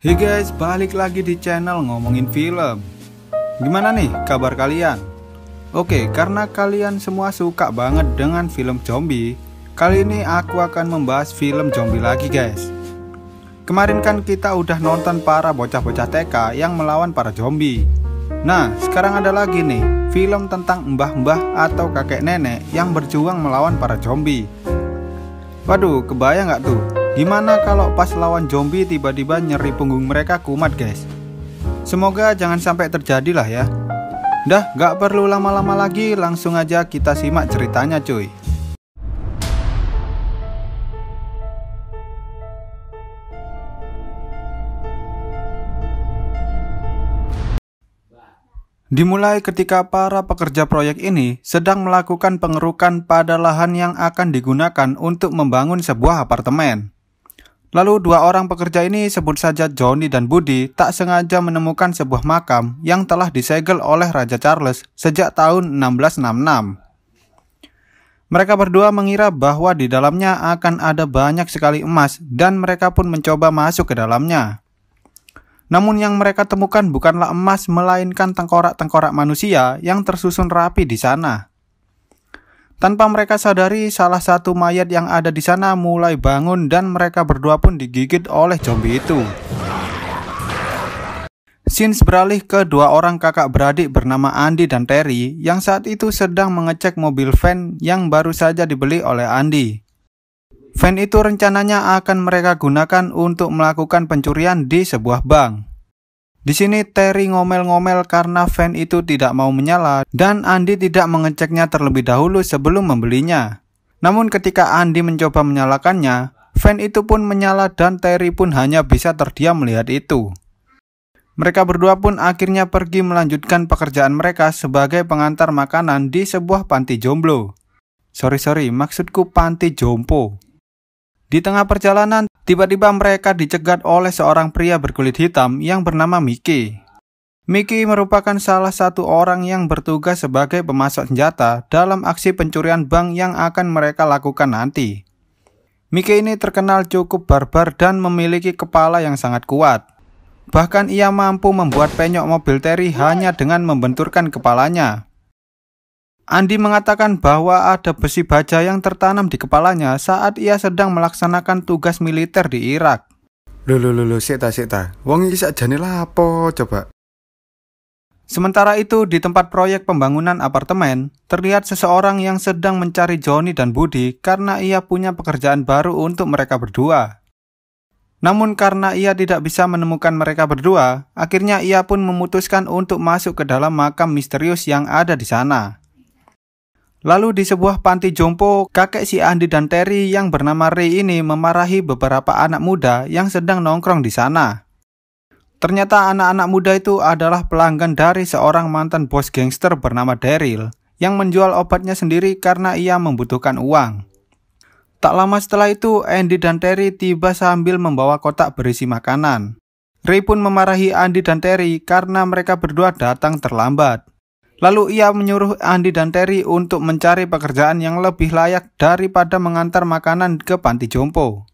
Hey guys, balik lagi di channel ngomongin film. Gimana nih kabar kalian? Oke, karena kalian semua suka banget dengan film zombie, kali ini aku akan membahas film zombie lagi guys. Kemarin kan kita udah nonton para bocah-bocah TK yang melawan para zombie. Nah, sekarang ada lagi nih film tentang mbah-mbah atau kakek nenek yang berjuang melawan para zombie. Waduh, kebayang nggak tuh Gimana kalau pas lawan zombie tiba-tiba nyeri punggung mereka kumat guys? Semoga jangan sampai terjadi lah ya. Dah, gak perlu lama-lama lagi, langsung aja kita simak ceritanya cuy. Dimulai ketika para pekerja proyek ini sedang melakukan pengerukan pada lahan yang akan digunakan untuk membangun sebuah apartemen. Lalu dua orang pekerja ini sebut saja Johnny dan Budi tak sengaja menemukan sebuah makam yang telah disegel oleh Raja Charles sejak tahun 1666. Mereka berdua mengira bahwa di dalamnya akan ada banyak sekali emas dan mereka pun mencoba masuk ke dalamnya. Namun yang mereka temukan bukanlah emas melainkan tengkorak-tengkorak manusia yang tersusun rapi di sana. Tanpa mereka sadari, salah satu mayat yang ada di sana mulai bangun dan mereka berdua pun digigit oleh zombie itu. Sins beralih ke dua orang kakak beradik bernama Andi dan Terry yang saat itu sedang mengecek mobil van yang baru saja dibeli oleh Andi. Van itu rencananya akan mereka gunakan untuk melakukan pencurian di sebuah bank. Di sini Terry ngomel-ngomel karena fan itu tidak mau menyala dan Andi tidak mengeceknya terlebih dahulu sebelum membelinya. Namun ketika Andi mencoba menyalakannya, fan itu pun menyala dan Terry pun hanya bisa terdiam melihat itu. Mereka berdua pun akhirnya pergi melanjutkan pekerjaan mereka sebagai pengantar makanan di sebuah panti jomblo. Sorry sorry, maksudku panti jompo. Di tengah perjalanan, Tiba-tiba mereka dicegat oleh seorang pria berkulit hitam yang bernama Miki. Miki merupakan salah satu orang yang bertugas sebagai pemasok senjata dalam aksi pencurian bank yang akan mereka lakukan nanti. Miki ini terkenal cukup barbar dan memiliki kepala yang sangat kuat. Bahkan ia mampu membuat penyok mobil Terry hanya dengan membenturkan kepalanya. Andi mengatakan bahwa ada besi baja yang tertanam di kepalanya saat ia sedang melaksanakan tugas militer di Irak. Loh loh loh, sik ta sik ta. Wong iki sakjane lapo coba? Sementara itu, di tempat proyek pembangunan apartemen, terlihat seseorang yang sedang mencari Joni dan Budi karena ia punya pekerjaan baru untuk mereka berdua. Namun karena ia tidak bisa menemukan mereka berdua, akhirnya ia pun memutuskan untuk masuk ke dalam makam misterius yang ada di sana. Lalu di sebuah panti jompo, kakek si Andi dan Terry yang bernama Ray ini memarahi beberapa anak muda yang sedang nongkrong di sana. Ternyata anak-anak muda itu adalah pelanggan dari seorang mantan bos gangster bernama Daryl yang menjual obatnya sendiri karena ia membutuhkan uang. Tak lama setelah itu, Andy dan Terry tiba sambil membawa kotak berisi makanan. Ray pun memarahi Andy dan Terry karena mereka berdua datang terlambat. Lalu ia menyuruh Andi dan Terry untuk mencari pekerjaan yang lebih layak daripada mengantar makanan ke panti jompo.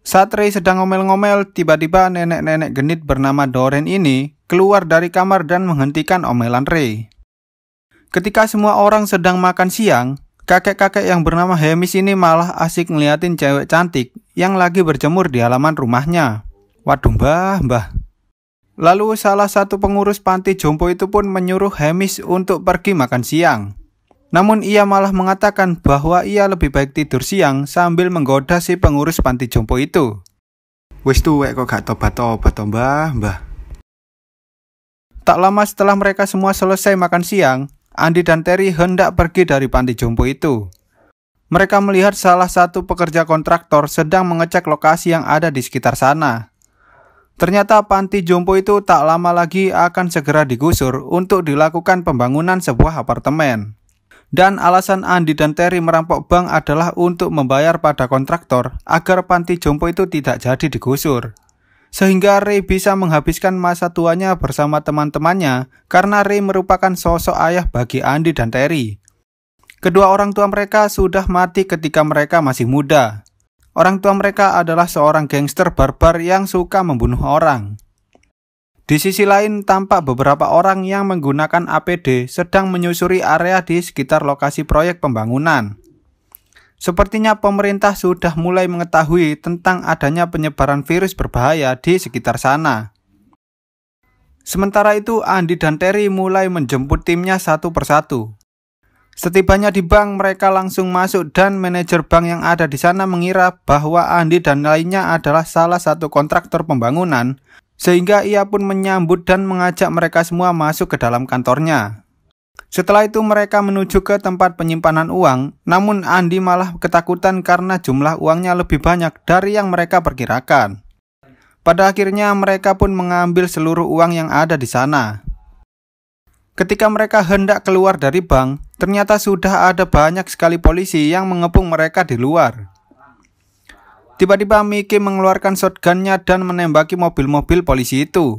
Saat Ray sedang ngomel-ngomel, tiba-tiba nenek-nenek genit bernama Doren ini keluar dari kamar dan menghentikan omelan Ray. Ketika semua orang sedang makan siang, kakek-kakek yang bernama Hemis ini malah asik ngeliatin cewek cantik yang lagi berjemur di halaman rumahnya. Waduh mbah, mbah, Lalu salah satu pengurus panti jompo itu pun menyuruh Hemis untuk pergi makan siang. Namun ia malah mengatakan bahwa ia lebih baik tidur siang sambil menggoda si pengurus panti jompo itu. Wis tuwek kok gak tobat-tobat to mbah, mbah. Tak lama setelah mereka semua selesai makan siang, Andi dan Terry hendak pergi dari panti jompo itu. Mereka melihat salah satu pekerja kontraktor sedang mengecek lokasi yang ada di sekitar sana. Ternyata panti jompo itu tak lama lagi akan segera digusur untuk dilakukan pembangunan sebuah apartemen. Dan alasan Andi dan Terry merampok bank adalah untuk membayar pada kontraktor agar panti jompo itu tidak jadi digusur. Sehingga Ray bisa menghabiskan masa tuanya bersama teman-temannya karena Ray merupakan sosok ayah bagi Andi dan Terry. Kedua orang tua mereka sudah mati ketika mereka masih muda, Orang tua mereka adalah seorang gangster barbar yang suka membunuh orang. Di sisi lain, tampak beberapa orang yang menggunakan APD sedang menyusuri area di sekitar lokasi proyek pembangunan. Sepertinya pemerintah sudah mulai mengetahui tentang adanya penyebaran virus berbahaya di sekitar sana. Sementara itu, Andi dan Terry mulai menjemput timnya satu persatu. Setibanya di bank, mereka langsung masuk dan manajer bank yang ada di sana mengira bahwa Andi dan lainnya adalah salah satu kontraktor pembangunan, sehingga ia pun menyambut dan mengajak mereka semua masuk ke dalam kantornya. Setelah itu mereka menuju ke tempat penyimpanan uang, namun Andi malah ketakutan karena jumlah uangnya lebih banyak dari yang mereka perkirakan. Pada akhirnya mereka pun mengambil seluruh uang yang ada di sana. Ketika mereka hendak keluar dari bank, Ternyata sudah ada banyak sekali polisi yang mengepung mereka di luar. Tiba-tiba Mickey mengeluarkan shotgunnya dan menembaki mobil-mobil polisi itu.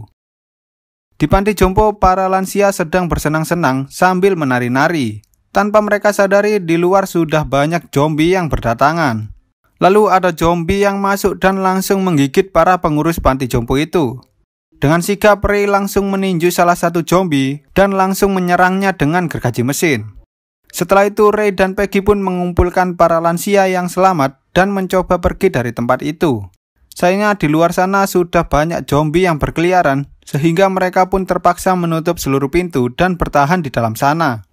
Di panti jompo, para lansia sedang bersenang-senang sambil menari-nari. Tanpa mereka sadari, di luar sudah banyak zombie yang berdatangan. Lalu ada zombie yang masuk dan langsung menggigit para pengurus panti jompo itu. Dengan sigap, Ray langsung meninju salah satu zombie dan langsung menyerangnya dengan gergaji mesin. Setelah itu Ray dan Peggy pun mengumpulkan para lansia yang selamat dan mencoba pergi dari tempat itu. Sayangnya di luar sana sudah banyak zombie yang berkeliaran, sehingga mereka pun terpaksa menutup seluruh pintu dan bertahan di dalam sana.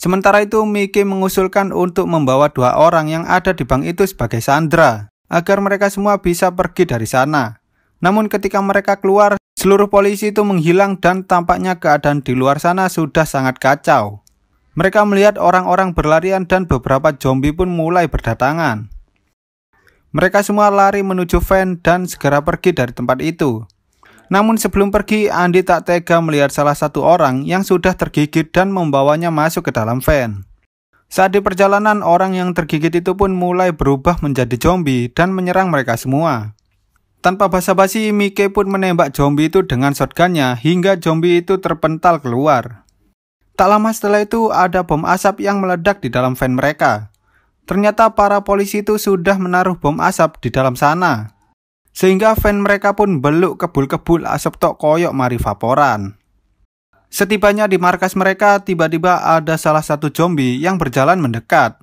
Sementara itu Mickey mengusulkan untuk membawa dua orang yang ada di bank itu sebagai Sandra agar mereka semua bisa pergi dari sana. Namun ketika mereka keluar, seluruh polisi itu menghilang dan tampaknya keadaan di luar sana sudah sangat kacau. Mereka melihat orang-orang berlarian dan beberapa zombie pun mulai berdatangan. Mereka semua lari menuju van dan segera pergi dari tempat itu. Namun sebelum pergi, Andi tak tega melihat salah satu orang yang sudah tergigit dan membawanya masuk ke dalam van. Saat di perjalanan, orang yang tergigit itu pun mulai berubah menjadi zombie dan menyerang mereka semua. Tanpa basa-basi, Mike pun menembak zombie itu dengan shotgunnya hingga zombie itu terpental keluar. Tak lama setelah itu ada bom asap yang meledak di dalam van mereka. Ternyata para polisi itu sudah menaruh bom asap di dalam sana. Sehingga van mereka pun beluk kebul-kebul asap tok koyok mari vaporan. Setibanya di markas mereka, tiba-tiba ada salah satu zombie yang berjalan mendekat.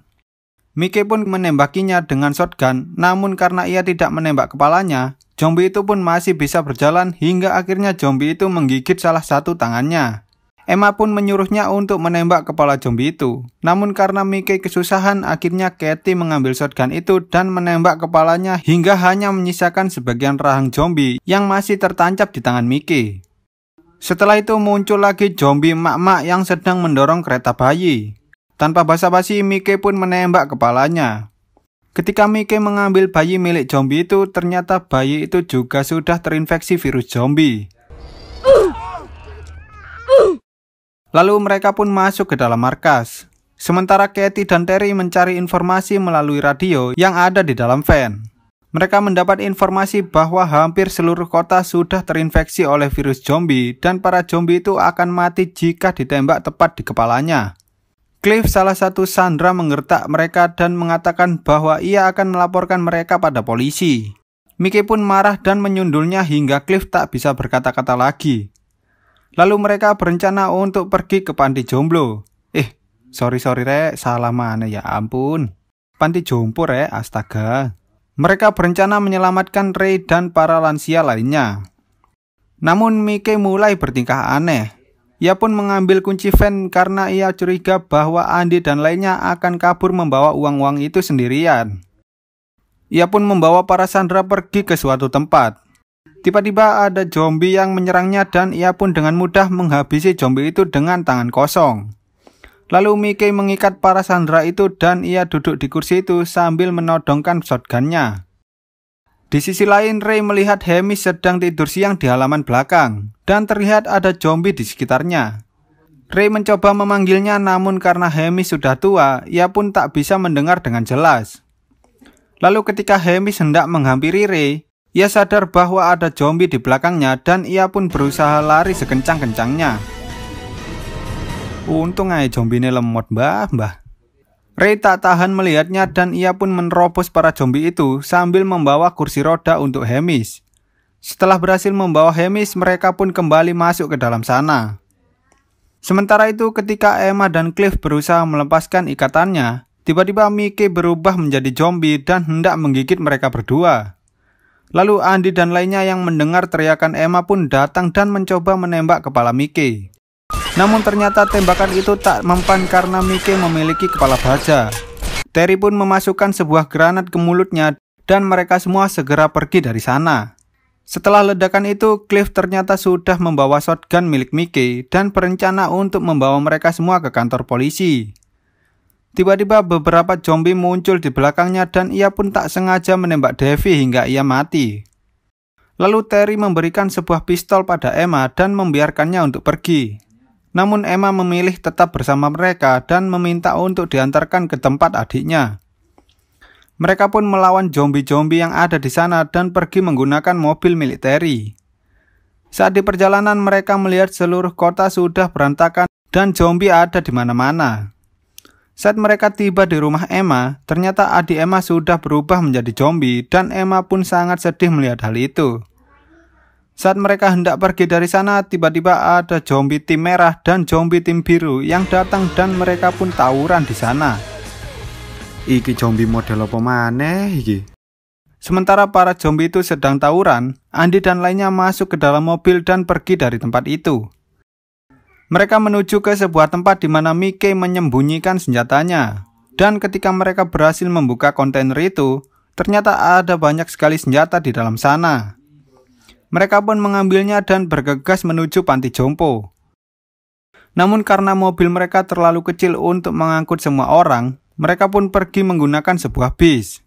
Mike pun menembakinya dengan shotgun, namun karena ia tidak menembak kepalanya, zombie itu pun masih bisa berjalan hingga akhirnya zombie itu menggigit salah satu tangannya. Emma pun menyuruhnya untuk menembak kepala zombie itu. Namun karena Mickey kesusahan, akhirnya Katie mengambil shotgun itu dan menembak kepalanya hingga hanya menyisakan sebagian rahang zombie yang masih tertancap di tangan Mickey. Setelah itu muncul lagi zombie mak-mak yang sedang mendorong kereta bayi. Tanpa basa-basi, Mickey pun menembak kepalanya. Ketika Mickey mengambil bayi milik zombie itu, ternyata bayi itu juga sudah terinfeksi virus zombie. Lalu mereka pun masuk ke dalam markas. Sementara Katie dan Terry mencari informasi melalui radio yang ada di dalam van. Mereka mendapat informasi bahwa hampir seluruh kota sudah terinfeksi oleh virus zombie dan para zombie itu akan mati jika ditembak tepat di kepalanya. Cliff salah satu sandra mengertak mereka dan mengatakan bahwa ia akan melaporkan mereka pada polisi. Mickey pun marah dan menyundulnya hingga Cliff tak bisa berkata-kata lagi. Lalu mereka berencana untuk pergi ke panti jomblo. Eh, sorry sorry rek, salah mana ya ampun. Panti jompo rek, astaga. Mereka berencana menyelamatkan Ray dan para lansia lainnya. Namun Mike mulai bertingkah aneh. Ia pun mengambil kunci van karena ia curiga bahwa Andi dan lainnya akan kabur membawa uang-uang itu sendirian. Ia pun membawa para sandera pergi ke suatu tempat. Tiba-tiba ada zombie yang menyerangnya dan ia pun dengan mudah menghabisi zombie itu dengan tangan kosong. Lalu Mickey mengikat para sandera itu dan ia duduk di kursi itu sambil menodongkan shotgunnya. Di sisi lain, Ray melihat Hemi sedang tidur siang di halaman belakang dan terlihat ada zombie di sekitarnya. Ray mencoba memanggilnya namun karena Hemi sudah tua, ia pun tak bisa mendengar dengan jelas. Lalu ketika Hemi hendak menghampiri Ray, ia sadar bahwa ada zombie di belakangnya dan ia pun berusaha lari sekencang-kencangnya. Untung aja zombie ini lemot mbah mbah. Ray tak tahan melihatnya dan ia pun menerobos para zombie itu sambil membawa kursi roda untuk Hemis. Setelah berhasil membawa Hemis, mereka pun kembali masuk ke dalam sana. Sementara itu ketika Emma dan Cliff berusaha melepaskan ikatannya, tiba-tiba Mickey berubah menjadi zombie dan hendak menggigit mereka berdua. Lalu Andi dan lainnya yang mendengar teriakan Emma pun datang dan mencoba menembak kepala Mickey. Namun ternyata tembakan itu tak mempan karena Mickey memiliki kepala baja. Terry pun memasukkan sebuah granat ke mulutnya dan mereka semua segera pergi dari sana. Setelah ledakan itu, Cliff ternyata sudah membawa shotgun milik Mickey dan berencana untuk membawa mereka semua ke kantor polisi. Tiba-tiba beberapa zombie muncul di belakangnya dan ia pun tak sengaja menembak Devi hingga ia mati. Lalu Terry memberikan sebuah pistol pada Emma dan membiarkannya untuk pergi. Namun Emma memilih tetap bersama mereka dan meminta untuk diantarkan ke tempat adiknya. Mereka pun melawan zombie-zombie yang ada di sana dan pergi menggunakan mobil milik Terry. Saat di perjalanan mereka melihat seluruh kota sudah berantakan dan zombie ada di mana-mana. Saat mereka tiba di rumah Emma, ternyata adik Emma sudah berubah menjadi zombie dan Emma pun sangat sedih melihat hal itu. Saat mereka hendak pergi dari sana, tiba-tiba ada zombie tim merah dan zombie tim biru yang datang dan mereka pun tawuran di sana. Iki zombie model apa maneh iki? Sementara para zombie itu sedang tawuran, Andi dan lainnya masuk ke dalam mobil dan pergi dari tempat itu. Mereka menuju ke sebuah tempat di mana Mike menyembunyikan senjatanya. Dan ketika mereka berhasil membuka kontainer itu, ternyata ada banyak sekali senjata di dalam sana. Mereka pun mengambilnya dan bergegas menuju panti jompo. Namun karena mobil mereka terlalu kecil untuk mengangkut semua orang, mereka pun pergi menggunakan sebuah bis.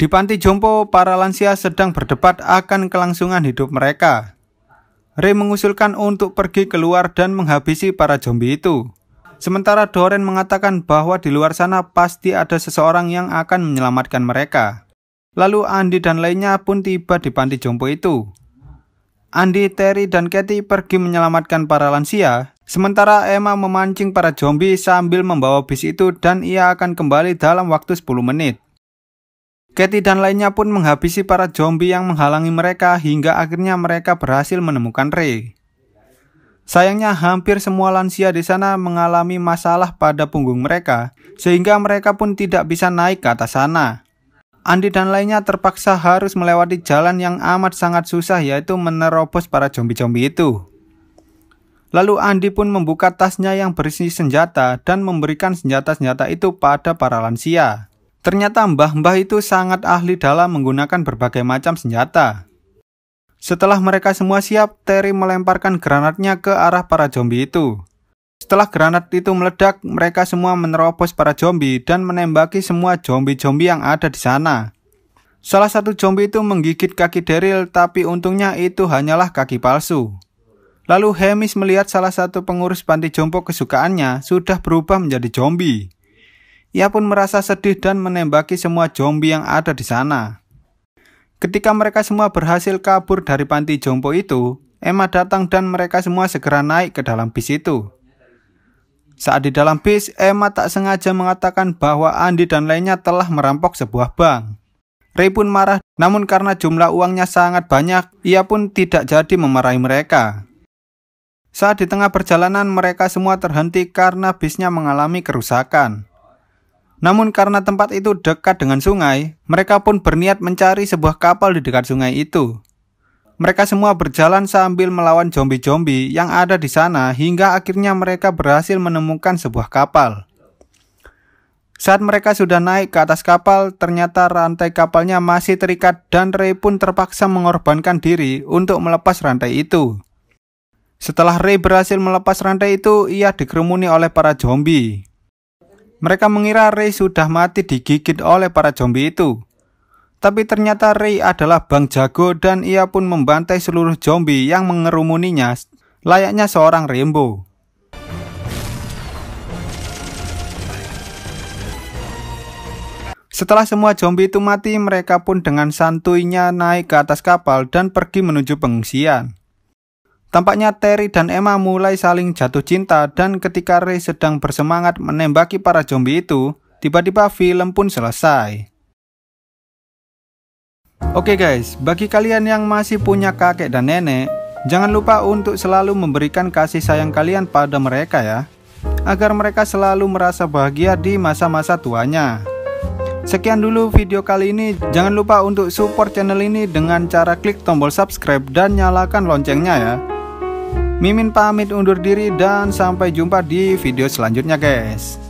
Di panti jompo, para lansia sedang berdebat akan kelangsungan hidup mereka. Ray mengusulkan untuk pergi keluar dan menghabisi para zombie itu. Sementara Doren mengatakan bahwa di luar sana pasti ada seseorang yang akan menyelamatkan mereka. Lalu Andi dan lainnya pun tiba di panti jompo itu. Andi, Terry, dan Kathy pergi menyelamatkan para lansia, sementara Emma memancing para zombie sambil membawa bis itu dan ia akan kembali dalam waktu 10 menit. Katie dan lainnya pun menghabisi para zombie yang menghalangi mereka hingga akhirnya mereka berhasil menemukan Ray. Sayangnya hampir semua lansia di sana mengalami masalah pada punggung mereka, sehingga mereka pun tidak bisa naik ke atas sana. Andi dan lainnya terpaksa harus melewati jalan yang amat sangat susah yaitu menerobos para zombie-zombie itu. Lalu Andi pun membuka tasnya yang berisi senjata dan memberikan senjata-senjata itu pada para lansia. Ternyata mbah-mbah itu sangat ahli dalam menggunakan berbagai macam senjata. Setelah mereka semua siap, Terry melemparkan granatnya ke arah para zombie itu. Setelah granat itu meledak, mereka semua menerobos para zombie dan menembaki semua zombie-zombie yang ada di sana. Salah satu zombie itu menggigit kaki Daryl, tapi untungnya itu hanyalah kaki palsu. Lalu Hemis melihat salah satu pengurus panti jompo kesukaannya sudah berubah menjadi zombie. Ia pun merasa sedih dan menembaki semua zombie yang ada di sana. Ketika mereka semua berhasil kabur dari panti jompo itu, Emma datang dan mereka semua segera naik ke dalam bis itu. Saat di dalam bis, Emma tak sengaja mengatakan bahwa Andi dan lainnya telah merampok sebuah bank. Ray pun marah, namun karena jumlah uangnya sangat banyak, ia pun tidak jadi memarahi mereka. Saat di tengah perjalanan, mereka semua terhenti karena bisnya mengalami kerusakan. Namun karena tempat itu dekat dengan sungai, mereka pun berniat mencari sebuah kapal di dekat sungai itu. Mereka semua berjalan sambil melawan zombie-zombie yang ada di sana hingga akhirnya mereka berhasil menemukan sebuah kapal. Saat mereka sudah naik ke atas kapal, ternyata rantai kapalnya masih terikat dan Ray pun terpaksa mengorbankan diri untuk melepas rantai itu. Setelah Ray berhasil melepas rantai itu, ia dikerumuni oleh para zombie. Mereka mengira Ray sudah mati digigit oleh para zombie itu. Tapi ternyata Ray adalah Bang Jago dan ia pun membantai seluruh zombie yang mengerumuninya layaknya seorang Rembo. Setelah semua zombie itu mati, mereka pun dengan santuinya naik ke atas kapal dan pergi menuju pengungsian. Tampaknya Terry dan Emma mulai saling jatuh cinta dan ketika Ray sedang bersemangat menembaki para zombie itu, tiba-tiba film pun selesai. Oke okay guys, bagi kalian yang masih punya kakek dan nenek, jangan lupa untuk selalu memberikan kasih sayang kalian pada mereka ya, agar mereka selalu merasa bahagia di masa-masa tuanya. Sekian dulu video kali ini. Jangan lupa untuk support channel ini dengan cara klik tombol subscribe dan nyalakan loncengnya ya. Mimin pamit undur diri dan sampai jumpa di video selanjutnya guys.